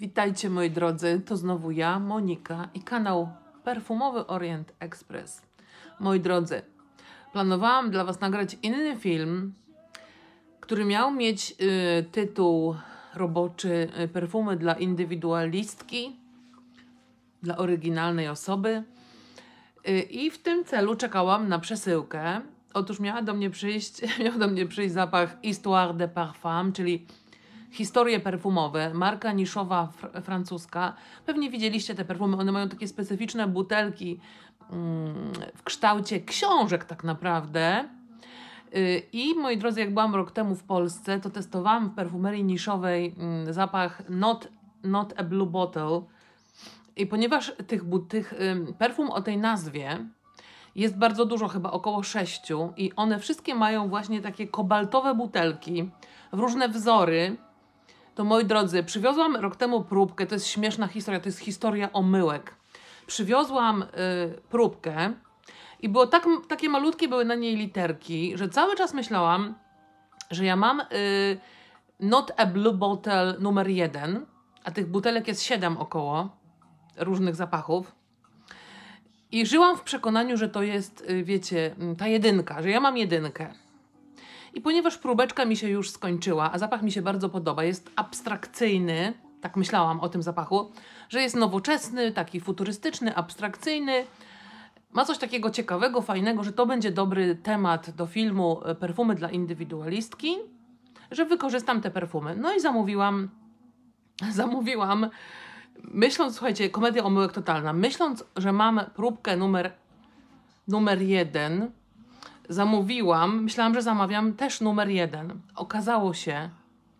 Witajcie moi drodzy, to znowu ja, Monika i kanał Perfumowy Orient Express. Moi drodzy, planowałam dla Was nagrać inny film, który miał mieć y, tytuł roboczy y, Perfumy dla indywidualistki, dla oryginalnej osoby. Y, I w tym celu czekałam na przesyłkę. Otóż miała do mnie przyjść, miał do mnie przyjść zapach Histoire de Parfum, czyli historie perfumowe, marka niszowa fr francuska. Pewnie widzieliście te perfumy, one mają takie specyficzne butelki mm, w kształcie książek tak naprawdę. Y, I moi drodzy, jak byłam rok temu w Polsce, to testowałam w perfumerii niszowej mm, zapach Not, Not a Blue Bottle. I ponieważ tych, tych ym, perfum o tej nazwie jest bardzo dużo, chyba około sześciu, i one wszystkie mają właśnie takie kobaltowe butelki w różne wzory to moi drodzy, przywiozłam rok temu próbkę, to jest śmieszna historia, to jest historia omyłek. Przywiozłam y, próbkę i było tak, takie malutkie były na niej literki, że cały czas myślałam, że ja mam y, Not a Blue Bottle numer jeden, a tych butelek jest siedem około różnych zapachów. I żyłam w przekonaniu, że to jest, y, wiecie, ta jedynka, że ja mam jedynkę. I ponieważ próbeczka mi się już skończyła, a zapach mi się bardzo podoba, jest abstrakcyjny, tak myślałam o tym zapachu, że jest nowoczesny, taki futurystyczny, abstrakcyjny. Ma coś takiego ciekawego, fajnego, że to będzie dobry temat do filmu e, Perfumy dla indywidualistki, że wykorzystam te perfumy. No i zamówiłam, zamówiłam, myśląc, słuchajcie, komedia omyłek totalna, myśląc, że mam próbkę numer, numer jeden, zamówiłam, myślałam, że zamawiam też numer jeden. Okazało się,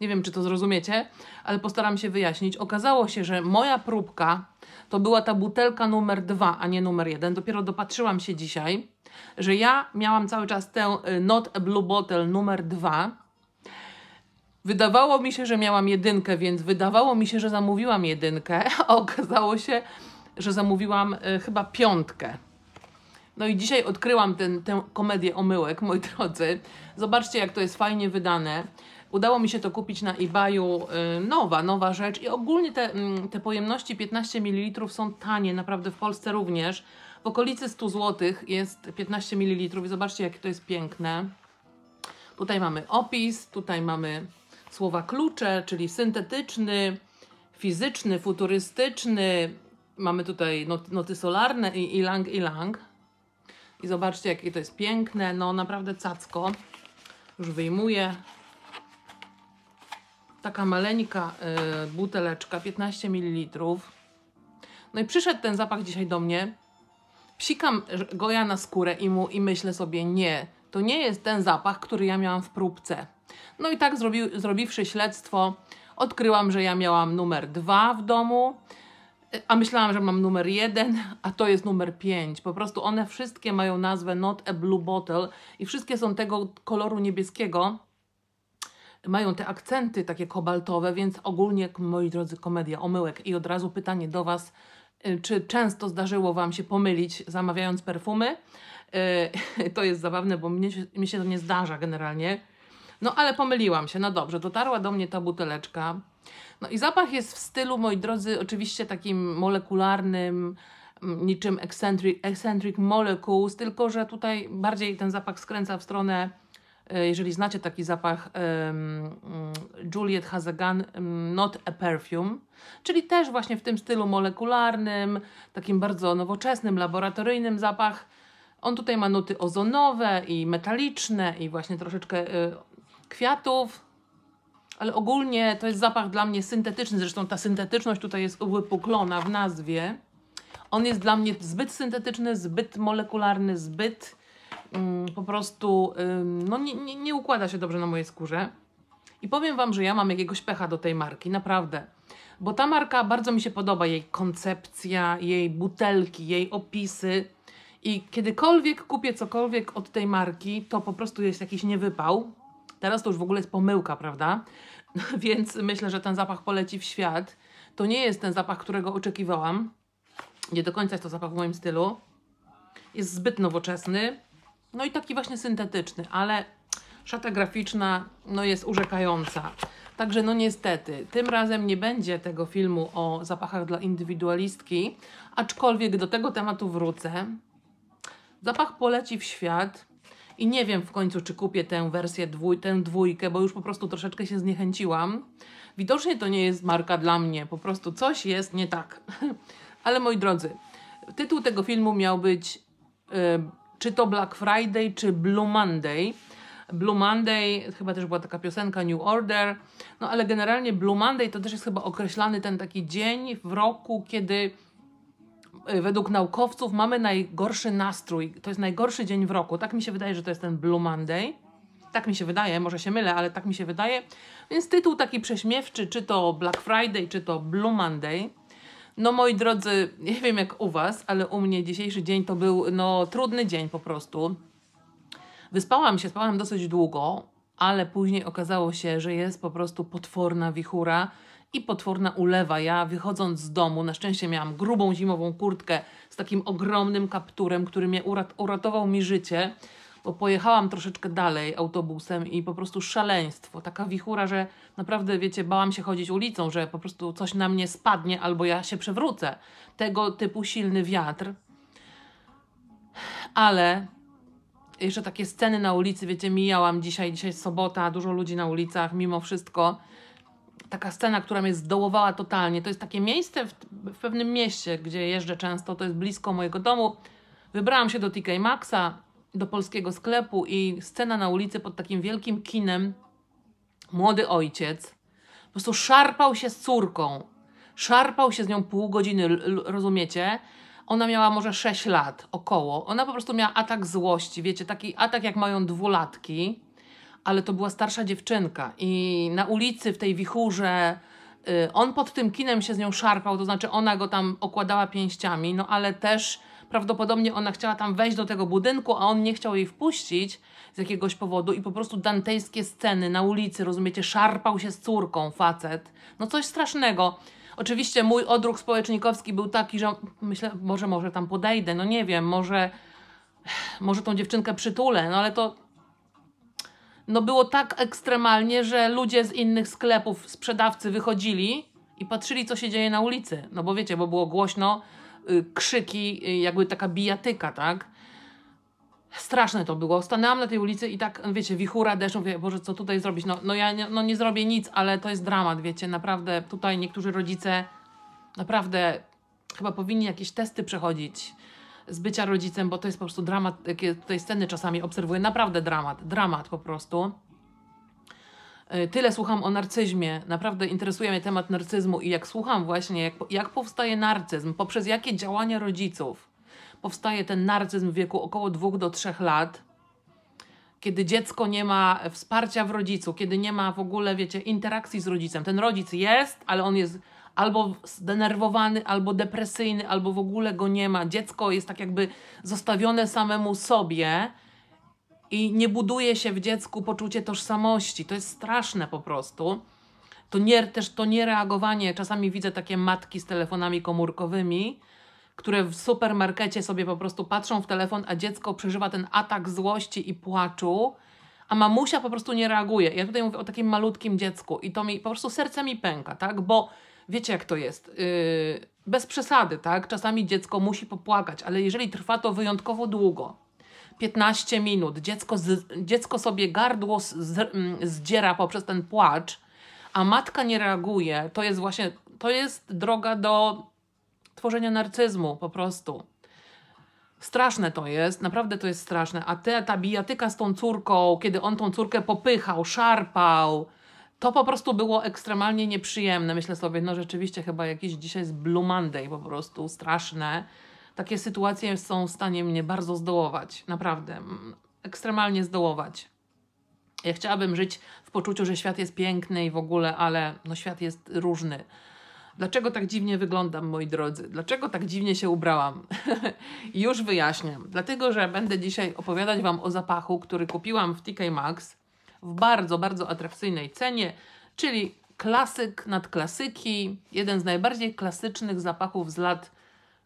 nie wiem czy to zrozumiecie, ale postaram się wyjaśnić. Okazało się, że moja próbka to była ta butelka numer dwa, a nie numer jeden. Dopiero dopatrzyłam się dzisiaj, że ja miałam cały czas tę y, Not a Blue Bottle numer dwa. Wydawało mi się, że miałam jedynkę, więc wydawało mi się, że zamówiłam jedynkę, a okazało się, że zamówiłam y, chyba piątkę. No i dzisiaj odkryłam ten, tę komedię omyłek, moi drodzy. Zobaczcie, jak to jest fajnie wydane. Udało mi się to kupić na eBayu. Y, nowa, nowa rzecz. I ogólnie te, mm, te pojemności 15 ml są tanie, naprawdę w Polsce również. W okolicy 100 zł jest 15 ml. I zobaczcie, jakie to jest piękne. Tutaj mamy opis, tutaj mamy słowa klucze, czyli syntetyczny, fizyczny, futurystyczny. Mamy tutaj noty, noty solarne i ilang, ilang. I zobaczcie, jakie to jest piękne. No naprawdę cacko. Już wyjmuję. Taka maleńka y, buteleczka, 15 ml. No i przyszedł ten zapach dzisiaj do mnie. Psikam go ja na skórę i, mu, i myślę sobie, nie, to nie jest ten zapach, który ja miałam w próbce. No i tak zrobi, zrobiwszy śledztwo, odkryłam, że ja miałam numer dwa w domu, a myślałam, że mam numer jeden, a to jest numer pięć. Po prostu one wszystkie mają nazwę Not a Blue Bottle i wszystkie są tego koloru niebieskiego. Mają te akcenty takie kobaltowe, więc ogólnie, moi drodzy, komedia omyłek. I od razu pytanie do Was, y, czy często zdarzyło Wam się pomylić zamawiając perfumy? Y, to jest zabawne, bo mnie mi się to nie zdarza generalnie. No ale pomyliłam się, no dobrze, dotarła do mnie ta buteleczka no i zapach jest w stylu, moi drodzy, oczywiście takim molekularnym, mm, niczym eccentric, eccentric molecules, tylko że tutaj bardziej ten zapach skręca w stronę, e, jeżeli znacie taki zapach, um, Juliet Hazegan, Not a Perfume, czyli też właśnie w tym stylu molekularnym, takim bardzo nowoczesnym, laboratoryjnym zapach. On tutaj ma nuty ozonowe i metaliczne i właśnie troszeczkę y, kwiatów, ale ogólnie to jest zapach dla mnie syntetyczny, zresztą ta syntetyczność tutaj jest wypuklona w nazwie. On jest dla mnie zbyt syntetyczny, zbyt molekularny, zbyt um, po prostu um, no, nie, nie, nie układa się dobrze na mojej skórze. I powiem Wam, że ja mam jakiegoś pecha do tej marki, naprawdę. Bo ta marka bardzo mi się podoba, jej koncepcja, jej butelki, jej opisy. I kiedykolwiek kupię cokolwiek od tej marki, to po prostu jest jakiś niewypał. Teraz to już w ogóle jest pomyłka, prawda? więc myślę, że ten zapach poleci w świat. To nie jest ten zapach, którego oczekiwałam. Nie do końca jest to zapach w moim stylu. Jest zbyt nowoczesny, no i taki właśnie syntetyczny, ale szata graficzna no, jest urzekająca. Także no niestety, tym razem nie będzie tego filmu o zapachach dla indywidualistki, aczkolwiek do tego tematu wrócę. Zapach poleci w świat. I nie wiem w końcu, czy kupię tę wersję, dwój, tę dwójkę, bo już po prostu troszeczkę się zniechęciłam. Widocznie to nie jest marka dla mnie, po prostu coś jest nie tak. Ale moi drodzy, tytuł tego filmu miał być yy, czy to Black Friday, czy Blue Monday. Blue Monday, chyba też była taka piosenka New Order, no ale generalnie Blue Monday to też jest chyba określany ten taki dzień w roku, kiedy Y, według naukowców mamy najgorszy nastrój. To jest najgorszy dzień w roku. Tak mi się wydaje, że to jest ten Blue Monday. Tak mi się wydaje, może się mylę, ale tak mi się wydaje. Więc tytuł taki prześmiewczy, czy to Black Friday, czy to Blue Monday. No moi drodzy, nie wiem jak u Was, ale u mnie dzisiejszy dzień to był no trudny dzień po prostu. Wyspałam się, spałam dosyć długo, ale później okazało się, że jest po prostu potworna wichura i potworna ulewa. Ja wychodząc z domu, na szczęście miałam grubą zimową kurtkę z takim ogromnym kapturem, który mnie urat uratował mi życie, bo pojechałam troszeczkę dalej autobusem i po prostu szaleństwo, taka wichura, że naprawdę, wiecie, bałam się chodzić ulicą, że po prostu coś na mnie spadnie albo ja się przewrócę. Tego typu silny wiatr. Ale jeszcze takie sceny na ulicy, wiecie, mijałam dzisiaj, dzisiaj sobota, dużo ludzi na ulicach, mimo wszystko taka scena, która mnie zdołowała totalnie. To jest takie miejsce w, w, pewnym mieście, gdzie jeżdżę często, to jest blisko mojego domu. Wybrałam się do TK Maxa, do polskiego sklepu i scena na ulicy pod takim wielkim kinem. Młody ojciec po prostu szarpał się z córką. Szarpał się z nią pół godziny, rozumiecie? Ona miała może 6 lat, około. Ona po prostu miała atak złości, wiecie, taki atak jak mają dwulatki ale to była starsza dziewczynka i na ulicy w tej wichurze y, on pod tym kinem się z nią szarpał, to znaczy ona go tam okładała pięściami, no ale też prawdopodobnie ona chciała tam wejść do tego budynku, a on nie chciał jej wpuścić z jakiegoś powodu i po prostu dantejskie sceny na ulicy, rozumiecie, szarpał się z córką facet. No coś strasznego. Oczywiście mój odruch społecznikowski był taki, że myślę, może może tam podejdę, no nie wiem, może może tą dziewczynkę przytulę, no ale to no było tak ekstremalnie, że ludzie z innych sklepów, sprzedawcy wychodzili i patrzyli, co się dzieje na ulicy. No bo wiecie, bo było głośno, y, krzyki, y, jakby taka bijatyka, tak? Straszne to było. Stanęłam na tej ulicy i tak, wiecie, wichura deszczu, mówię, Boże, co tutaj zrobić? No, no ja nie, no nie zrobię nic, ale to jest dramat, wiecie, naprawdę tutaj niektórzy rodzice naprawdę chyba powinni jakieś testy przechodzić z bycia rodzicem, bo to jest po prostu dramat, jakie tutaj sceny czasami obserwuję, naprawdę dramat, dramat po prostu. Y, tyle słucham o narcyzmie. Naprawdę interesuje mnie temat narcyzmu i jak słucham właśnie, jak, jak powstaje narcyzm, poprzez jakie działania rodziców powstaje ten narcyzm w wieku około 2 do 3 lat, kiedy dziecko nie ma wsparcia w rodzicu, kiedy nie ma w ogóle, wiecie, interakcji z rodzicem. Ten rodzic jest, ale on jest albo zdenerwowany, albo depresyjny, albo w ogóle go nie ma. Dziecko jest tak jakby zostawione samemu sobie i nie buduje się w dziecku poczucie tożsamości. To jest straszne po prostu. To nie, też to niereagowanie. Czasami widzę takie matki z telefonami komórkowymi, które w supermarkecie sobie po prostu patrzą w telefon, a dziecko przeżywa ten atak złości i płaczu, a mamusia po prostu nie reaguje. Ja tutaj mówię o takim malutkim dziecku i to mi po prostu serce mi pęka, tak? Bo wiecie jak to jest. Yy, bez przesady, tak? Czasami dziecko musi popłakać, ale jeżeli trwa to wyjątkowo długo, 15 minut, dziecko, z, dziecko sobie gardło z, z, mm, zdziera poprzez ten płacz, a matka nie reaguje, to jest właśnie, to jest droga do tworzenia narcyzmu po prostu. Straszne to jest, naprawdę to jest straszne. A te, ta bijatyka z tą córką, kiedy on tą córkę popychał, szarpał, to po prostu było ekstremalnie nieprzyjemne. Myślę sobie, no rzeczywiście chyba jakiś dzisiaj jest Blue Monday po prostu, straszne. Takie sytuacje są w stanie mnie bardzo zdołować, naprawdę, mm, ekstremalnie zdołować. Ja chciałabym żyć w poczuciu, że świat jest piękny i w ogóle, ale no świat jest różny. Dlaczego tak dziwnie wyglądam, moi drodzy? Dlaczego tak dziwnie się ubrałam? Już wyjaśniam. Dlatego, że będę dzisiaj opowiadać Wam o zapachu, który kupiłam w TK Maxx w bardzo, bardzo atrakcyjnej cenie, czyli klasyk nad klasyki, jeden z najbardziej klasycznych zapachów z lat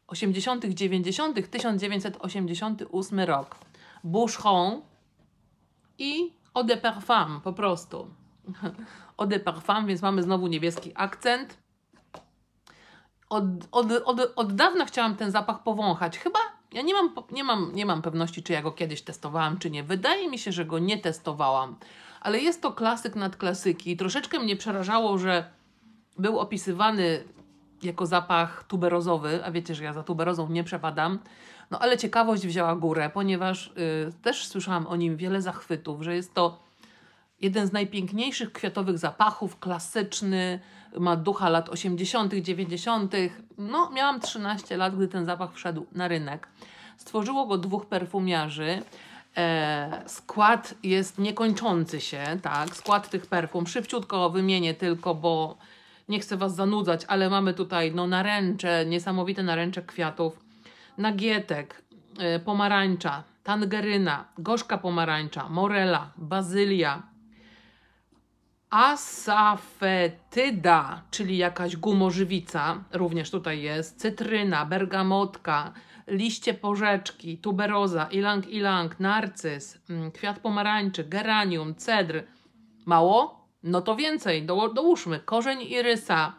80., 90., 1988 rok. Boucheron i eau de parfum po prostu. eau de parfum, więc mamy znowu niebieski akcent. Od, od, od, od dawna chciałam ten zapach powąchać. Chyba ja nie mam, nie, mam, nie mam pewności, czy ja go kiedyś testowałam, czy nie. Wydaje mi się, że go nie testowałam, ale jest to klasyk nad klasyki. Troszeczkę mnie przerażało, że był opisywany jako zapach tuberozowy, a wiecie, że ja za tuberozą nie przepadam. No ale ciekawość wzięła górę, ponieważ y, też słyszałam o nim wiele zachwytów, że jest to jeden z najpiękniejszych kwiatowych zapachów, klasyczny, ma ducha lat 80., 90. No, miałam 13 lat, gdy ten zapach wszedł na rynek. Stworzyło go dwóch perfumiarzy. E, skład jest niekończący się, tak? Skład tych perfum. Szybciutko wymienię tylko, bo nie chcę Was zanudzać, ale mamy tutaj no, naręcze, niesamowite naręcze kwiatów, nagietek, e, pomarańcza, tangeryna, gorzka pomarańcza, morela, bazylia, asafetyda, czyli jakaś gumożywica, również tutaj jest, cytryna, bergamotka, liście porzeczki, tuberoza, ilang-ilang, narcyz, mm, kwiat pomarańczy, geranium, cedr. Mało? No to więcej, dołóżmy korzeń irysa,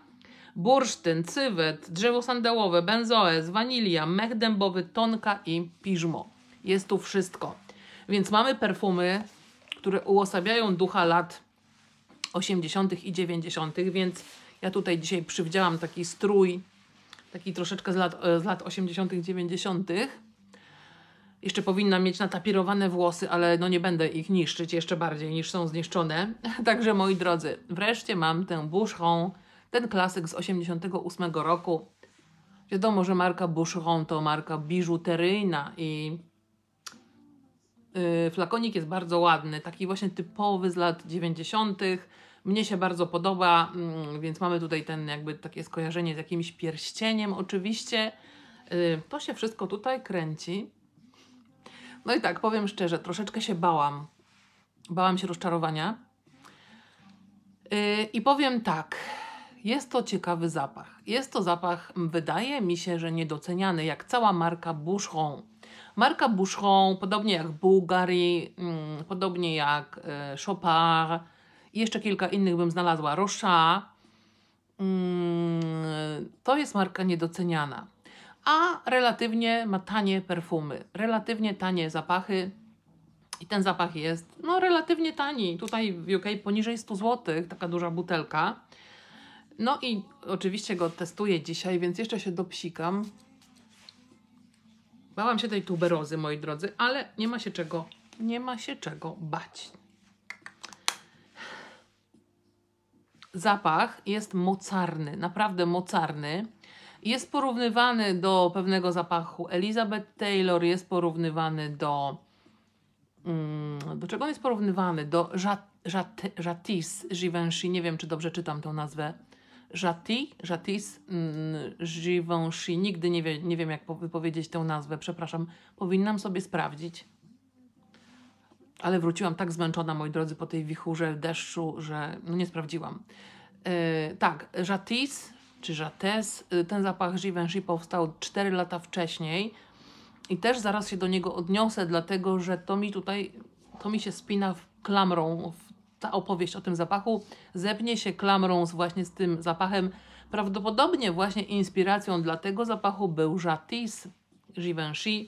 bursztyn, cywet, drzewo sandałowe, benzoes, wanilia, mech dębowy, tonka i piżmo. Jest tu wszystko. Więc mamy perfumy, które uosabiają ducha lat 80. i 90., więc ja tutaj dzisiaj przywdziałam taki strój, taki troszeczkę z lat, e, z lat 80., 90. Jeszcze powinna mieć natapirowane włosy, ale no nie będę ich niszczyć jeszcze bardziej niż są zniszczone. Także moi drodzy, wreszcie mam tę Boucheron, ten klasyk z 88 roku. Wiadomo, że marka Boucheron to marka biżuteryjna i Y, flakonik jest bardzo ładny, taki właśnie typowy z lat 90. Mnie się bardzo podoba, mm, więc mamy tutaj ten jakby takie skojarzenie z jakimś pierścieniem oczywiście. Y, to się wszystko tutaj kręci. No i tak, powiem szczerze, troszeczkę się bałam. Bałam się rozczarowania. Y, I powiem tak, jest to ciekawy zapach. Jest to zapach, wydaje mi się, że niedoceniany, jak cała marka Boucheron. Marka Boucheron, podobnie jak Bulgari, mm, podobnie jak e, Chopard i jeszcze kilka innych bym znalazła, Rocha, mm, to jest marka niedoceniana. A relatywnie ma tanie perfumy, relatywnie tanie zapachy, i ten zapach jest no, relatywnie tani. Tutaj w UK poniżej 100 zł, taka duża butelka. No i oczywiście go testuję dzisiaj, więc jeszcze się dopsikam. Bałam się tej tuberozy, moi drodzy, ale nie ma się czego, nie ma się czego bać. Zapach jest mocarny, naprawdę mocarny. Jest porównywany do pewnego zapachu Elizabeth Taylor, jest porównywany do mm, do czego on jest porównywany? Do Jatis Givenchy, nie wiem czy dobrze czytam tę nazwę, Jati, Jatis mm, Givenchy. Nigdy nie, wie, nie wiem, jak wypowiedzieć tę nazwę, przepraszam. Powinnam sobie sprawdzić. Ale wróciłam tak zmęczona, moi drodzy, po tej wichurze, deszczu, że no nie sprawdziłam. Yy, tak, Jatis czy Jates, y, ten zapach Givenchy powstał 4 lata wcześniej i też zaraz się do niego odniosę, dlatego że to mi tutaj, to mi się spina w klamrą, w ta opowieść o tym zapachu zepnie się klamrą z właśnie z tym zapachem. Prawdopodobnie właśnie inspiracją dla tego zapachu był Jatis Givenchy,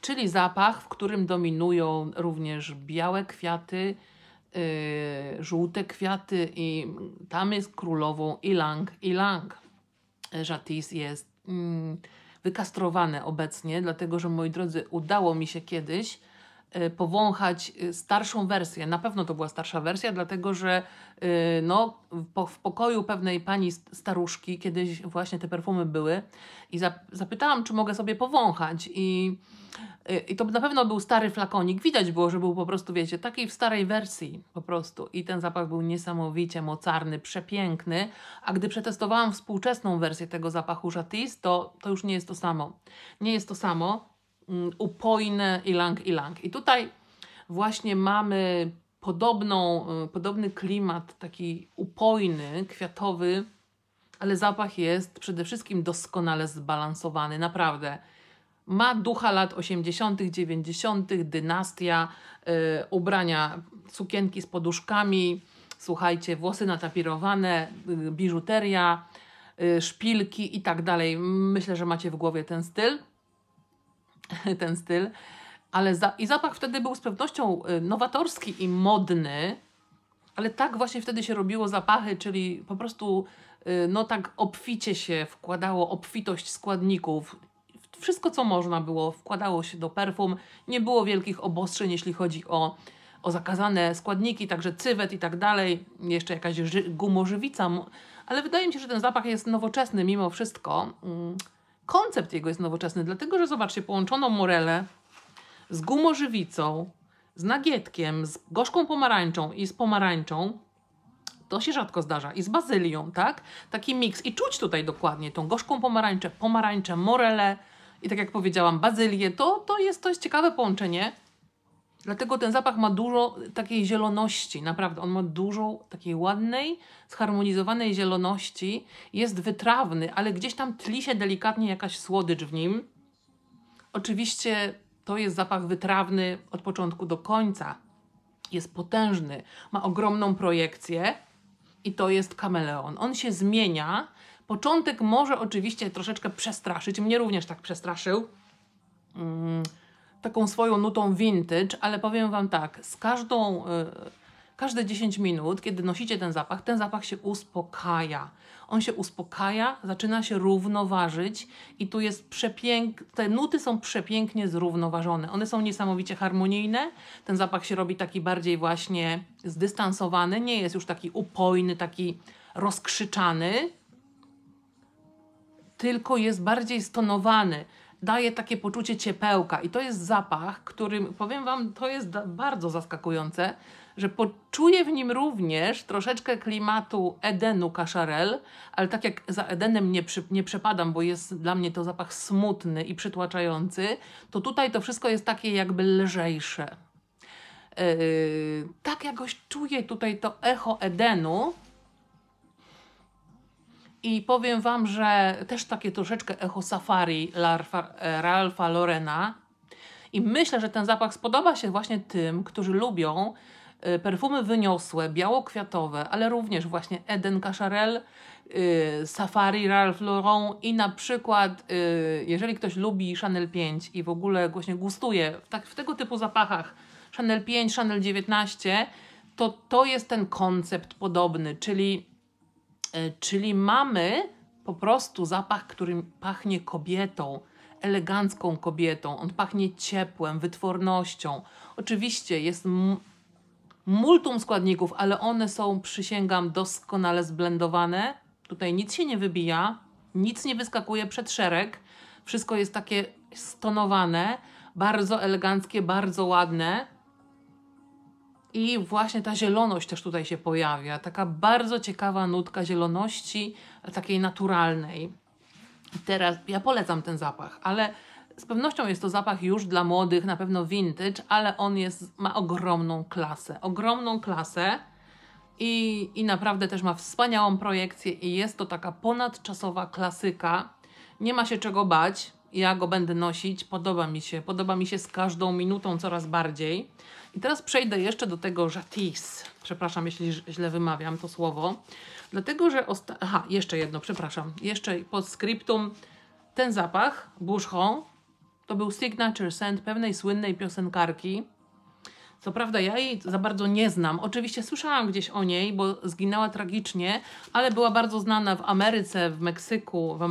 czyli zapach, w którym dominują również białe kwiaty, yy, żółte kwiaty i tam jest królową ilang ilang. Jatis jest mm, wykastrowane obecnie, dlatego że moi drodzy udało mi się kiedyś Y, powąchać y, starszą wersję. Na pewno to była starsza wersja, dlatego że y, no, w pokoju pewnej pani staruszki kiedyś właśnie te perfumy były i zapytałam, czy mogę sobie powąchać i, i to na pewno był stary flakonik. Widać było, że był po prostu, wiecie, takiej w starej wersji po prostu i ten zapach był niesamowicie mocarny, przepiękny, a gdy przetestowałam współczesną wersję tego zapachu Jatis, to, to już nie jest to samo. Nie jest to samo. Mm, upojne ilang ilang. I tutaj właśnie mamy podobną, y, podobny klimat, taki upojny, kwiatowy, ale zapach jest przede wszystkim doskonale zbalansowany, naprawdę. Ma ducha lat 80., 90., dynastia, yy, ubrania, sukienki z poduszkami, słuchajcie, włosy natapirowane, yy, biżuteria, yy, szpilki i tak dalej. Myślę, że macie w głowie ten styl. ten styl. Ale za, I zapach wtedy był z pewnością y, nowatorski i modny, ale tak właśnie wtedy się robiło zapachy, czyli po prostu y, no tak obficie się wkładało, obfitość składników. Wszystko, co można było, wkładało się do perfum. Nie było wielkich obostrzeń, jeśli chodzi o, o zakazane składniki, także cywet i tak dalej, jeszcze jakaś gumożywica. Ale wydaje mi się, że ten zapach jest nowoczesny mimo wszystko. Mm koncept jego jest nowoczesny, dlatego że zobaczcie, połączono morelę z gumożywicą, z nagietkiem, z gorzką pomarańczą i z pomarańczą. To się rzadko zdarza. I z bazylią, tak? Taki miks. I czuć tutaj dokładnie tą gorzką pomarańczę, pomarańczę, morelę i tak jak powiedziałam, bazylię. To, to jest, to jest ciekawe połączenie. Dlatego ten zapach ma dużo takiej zieloności, naprawdę. On ma dużo takiej ładnej, zharmonizowanej zieloności. Jest wytrawny, ale gdzieś tam tli się delikatnie jakaś słodycz w nim. Oczywiście to jest zapach wytrawny od początku do końca. Jest potężny, ma ogromną projekcję i to jest kameleon. On się zmienia. Początek może oczywiście troszeczkę przestraszyć. Mnie również tak przestraszył. Mm taką swoją nutą vintage, ale powiem Wam tak, z każdą, e, każde 10 minut, kiedy nosicie ten zapach, ten zapach się uspokaja. On się uspokaja, zaczyna się równoważyć i tu jest przepiękne, te nuty są przepięknie zrównoważone. One są niesamowicie harmonijne, ten zapach się robi taki bardziej właśnie zdystansowany, nie jest już taki upojny, taki rozkrzyczany, tylko jest bardziej stonowany daje takie poczucie ciepełka i to jest zapach, którym, powiem Wam, to jest bardzo zaskakujące, że poczuję w nim również troszeczkę klimatu Edenu Kaszarel, ale tak jak za Edenem nie, przy, nie przepadam, bo jest dla mnie to zapach smutny i przytłaczający, to tutaj to wszystko jest takie jakby lżejsze. Yy, tak jakoś czuję tutaj to echo Edenu, i powiem Wam, że też takie troszeczkę echo safari Larfa, e, Ralfa Lorena. I myślę, że ten zapach spodoba się właśnie tym, którzy lubią e, perfumy wyniosłe, białokwiatowe, ale również właśnie Eden Cacharel, e, Safari Ralph Lauren i na przykład, jeżeli ktoś lubi Chanel 5 i w ogóle właśnie gustuje w, tak, w tego typu zapachach Chanel 5, Chanel 19, to to jest ten koncept podobny, czyli E, czyli mamy po prostu zapach, który pachnie kobietą, elegancką kobietą. On pachnie ciepłem, wytwornością. Oczywiście jest multum składników, ale one są, przysięgam, doskonale zblendowane. Tutaj nic się nie wybija, nic nie wyskakuje przed szereg. Wszystko jest takie stonowane, bardzo eleganckie, bardzo ładne. I właśnie ta zieloność też tutaj się pojawia. Taka bardzo ciekawa nutka zieloności, takiej naturalnej. Teraz ja polecam ten zapach, ale z pewnością jest to zapach już dla młodych, na pewno vintage, ale on jest, ma ogromną klasę. Ogromną klasę i, i naprawdę też ma wspaniałą projekcję i jest to taka ponadczasowa klasyka. Nie ma się czego bać ja go będę nosić, podoba mi się, podoba mi się z każdą minutą coraz bardziej. I teraz przejdę jeszcze do tego Jatis, przepraszam jeśli źle wymawiam to słowo, dlatego że, aha, jeszcze jedno, przepraszam, jeszcze pod skryptum, ten zapach, Boucheron, to był signature scent pewnej słynnej piosenkarki, co prawda ja jej za bardzo nie znam. Oczywiście słyszałam gdzieś o niej, bo zginęła tragicznie, ale była bardzo znana w Ameryce, w Meksyku, w